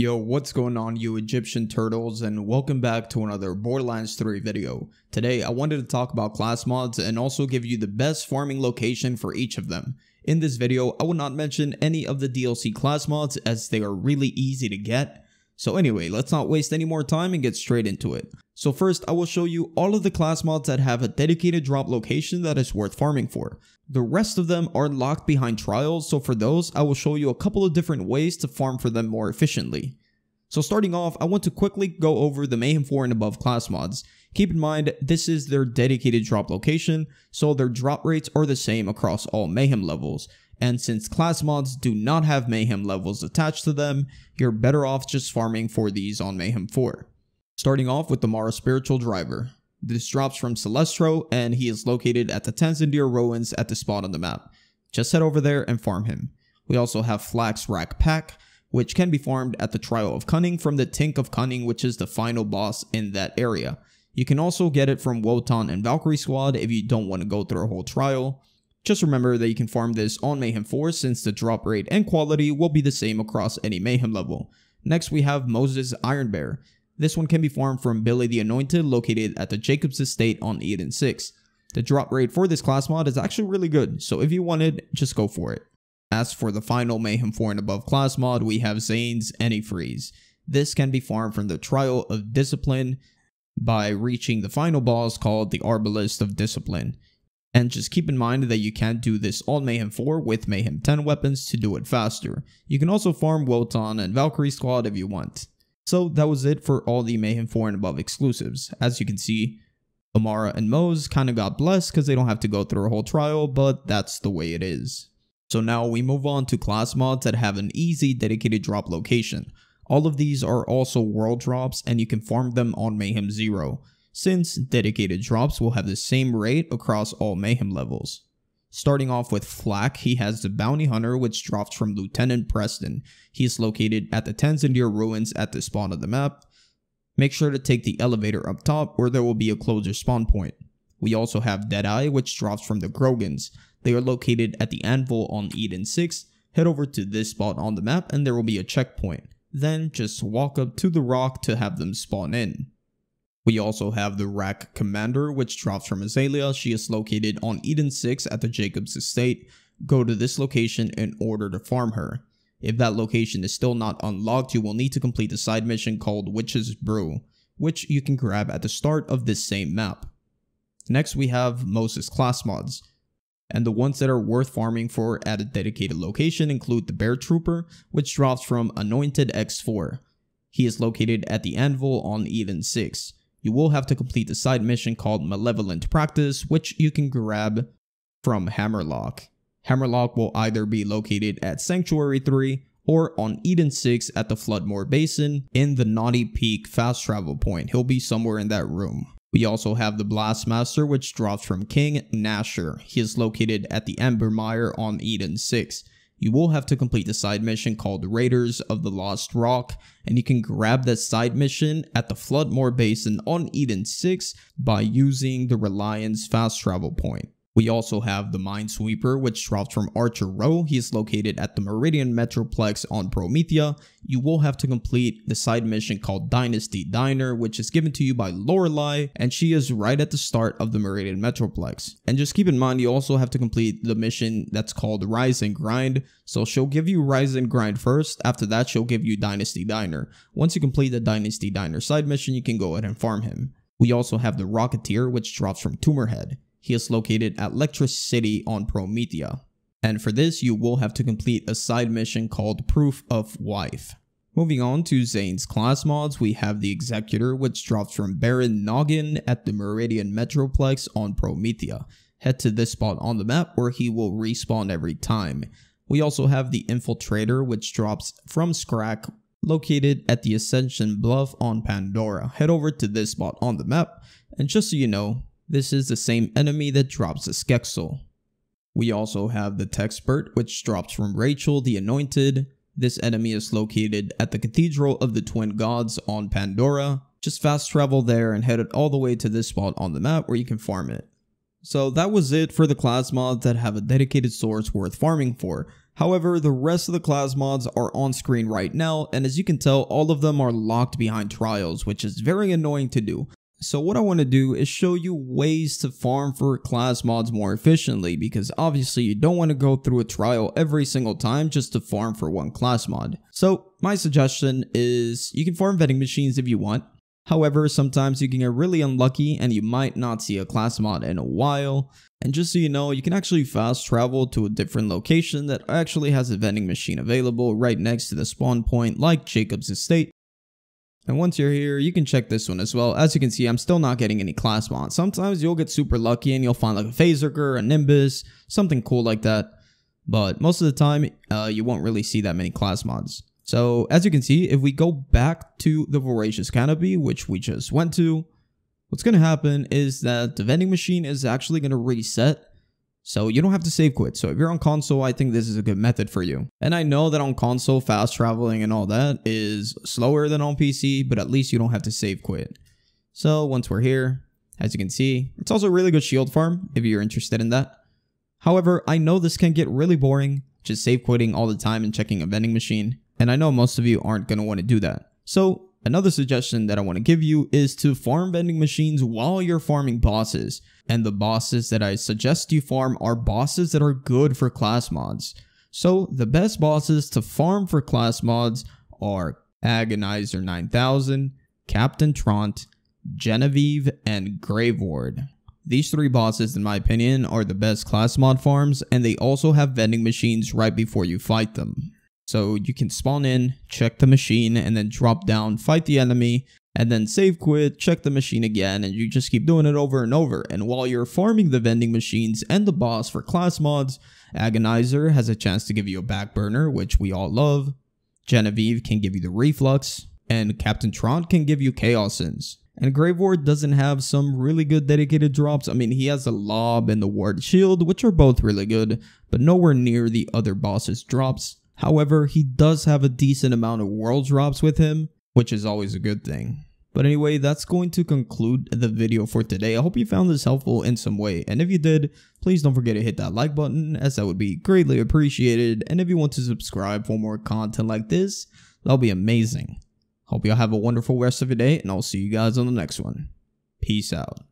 Yo, what's going on you Egyptian turtles and welcome back to another Borderlands 3 video. Today I wanted to talk about class mods and also give you the best farming location for each of them. In this video I will not mention any of the DLC class mods as they are really easy to get. So anyway, let's not waste any more time and get straight into it. So first, I will show you all of the class mods that have a dedicated drop location that is worth farming for. The rest of them are locked behind trials, so for those, I will show you a couple of different ways to farm for them more efficiently. So starting off, I want to quickly go over the Mayhem 4 and above class mods. Keep in mind, this is their dedicated drop location, so their drop rates are the same across all Mayhem levels. And since class mods do not have Mayhem levels attached to them, you're better off just farming for these on Mayhem 4. Starting off with the Mara Spiritual Driver. This drops from Celestro and he is located at the Tanzandir Ruins at the spot on the map. Just head over there and farm him. We also have Flax Rack Pack, which can be farmed at the Trial of Cunning from the Tink of Cunning, which is the final boss in that area. You can also get it from Wotan and Valkyrie Squad if you don't want to go through a whole trial. Just remember that you can farm this on Mayhem 4 since the drop rate and quality will be the same across any Mayhem level. Next we have Moses Iron Bear. This one can be farmed from Billy the Anointed located at the Jacobs Estate on Eden 6. The drop rate for this class mod is actually really good, so if you want it, just go for it. As for the final Mayhem 4 and above class mod, we have Zane's Antifreeze. This can be farmed from the Trial of Discipline by reaching the final boss called the Arbalest of Discipline. And just keep in mind that you can do this on Mayhem 4 with Mayhem 10 weapons to do it faster. You can also farm Wotan and Valkyrie Squad if you want. So that was it for all the Mayhem 4 and above exclusives. As you can see, Amara and Mose kinda got blessed because they don't have to go through a whole trial, but that's the way it is. So now we move on to class mods that have an easy dedicated drop location. All of these are also world drops and you can farm them on Mayhem 0, since dedicated drops will have the same rate across all Mayhem levels. Starting off with Flack, he has the Bounty Hunter, which drops from Lieutenant Preston. He is located at the Tanzandir ruins at the spawn of the map. Make sure to take the elevator up top, where there will be a closer spawn point. We also have Deadeye, which drops from the Grogans. They are located at the Anvil on Eden 6. Head over to this spot on the map, and there will be a checkpoint. Then just walk up to the rock to have them spawn in. We also have the Rack Commander, which drops from Azalea. She is located on Eden 6 at the Jacobs Estate. Go to this location in order to farm her. If that location is still not unlocked, you will need to complete the side mission called Witch's Brew, which you can grab at the start of this same map. Next, we have Moses class mods, and the ones that are worth farming for at a dedicated location include the Bear Trooper, which drops from Anointed X4. He is located at the Anvil on Eden 6 you will have to complete the side mission called Malevolent Practice, which you can grab from Hammerlock. Hammerlock will either be located at Sanctuary 3 or on Eden 6 at the Floodmore Basin in the Naughty Peak fast travel point. He'll be somewhere in that room. We also have the Blastmaster, which drops from King Nasher. He is located at the Embermire on Eden 6 you will have to complete the side mission called Raiders of the Lost Rock, and you can grab that side mission at the Floodmore Basin on Eden 6 by using the Reliance fast travel point. We also have the Minesweeper, which drops from Archer Row. He is located at the Meridian Metroplex on Promethea. You will have to complete the side mission called Dynasty Diner, which is given to you by Lorelei, and she is right at the start of the Meridian Metroplex. And just keep in mind, you also have to complete the mission that's called Rise and Grind. So she'll give you Rise and Grind first, after that she'll give you Dynasty Diner. Once you complete the Dynasty Diner side mission, you can go ahead and farm him. We also have the Rocketeer, which drops from Tumorhead. He is located at Lectra City on Promethea. And for this, you will have to complete a side mission called Proof of Wife. Moving on to Zane's class mods, we have the Executor, which drops from Baron Noggin at the Meridian Metroplex on Promethea. Head to this spot on the map where he will respawn every time. We also have the Infiltrator, which drops from Skrak, located at the Ascension Bluff on Pandora. Head over to this spot on the map, and just so you know, this is the same enemy that drops the Skexel. We also have the Texpert, which drops from Rachel the Anointed. This enemy is located at the Cathedral of the Twin Gods on Pandora. Just fast travel there and head it all the way to this spot on the map where you can farm it. So that was it for the class mods that have a dedicated source worth farming for. However, the rest of the class mods are on screen right now, and as you can tell, all of them are locked behind trials, which is very annoying to do. So what I want to do is show you ways to farm for class mods more efficiently because obviously you don't want to go through a trial every single time just to farm for one class mod. So my suggestion is you can farm vending machines if you want. However, sometimes you can get really unlucky and you might not see a class mod in a while. And just so you know, you can actually fast travel to a different location that actually has a vending machine available right next to the spawn point like Jacob's Estate and once you're here, you can check this one as well. As you can see, I'm still not getting any class mods. Sometimes you'll get super lucky and you'll find like a Phaserker, a Nimbus, something cool like that. But most of the time, uh, you won't really see that many class mods. So as you can see, if we go back to the Voracious Canopy, which we just went to, what's going to happen is that the vending machine is actually going to reset so you don't have to save quit. So if you're on console, I think this is a good method for you. And I know that on console, fast traveling and all that is slower than on PC, but at least you don't have to save quit. So once we're here, as you can see, it's also a really good shield farm if you're interested in that. However, I know this can get really boring, just save quitting all the time and checking a vending machine. And I know most of you aren't going to want to do that. So another suggestion that I want to give you is to farm vending machines while you're farming bosses. And the bosses that I suggest you farm are bosses that are good for class mods. So the best bosses to farm for class mods are Agonizer 9000, Captain Trant, Genevieve, and Grave Ward. These three bosses, in my opinion, are the best class mod farms, and they also have vending machines right before you fight them. So you can spawn in, check the machine, and then drop down, fight the enemy, and then save quit, check the machine again, and you just keep doing it over and over. And while you're farming the vending machines and the boss for class mods, Agonizer has a chance to give you a back burner, which we all love. Genevieve can give you the reflux, and Captain Tron can give you chaos sins. And Grave Ward doesn't have some really good dedicated drops. I mean, he has the Lob and the Ward Shield, which are both really good, but nowhere near the other boss's drops. However, he does have a decent amount of world drops with him, which is always a good thing. But anyway, that's going to conclude the video for today. I hope you found this helpful in some way. And if you did, please don't forget to hit that like button as that would be greatly appreciated. And if you want to subscribe for more content like this, that'll be amazing. Hope y'all have a wonderful rest of your day and I'll see you guys on the next one. Peace out.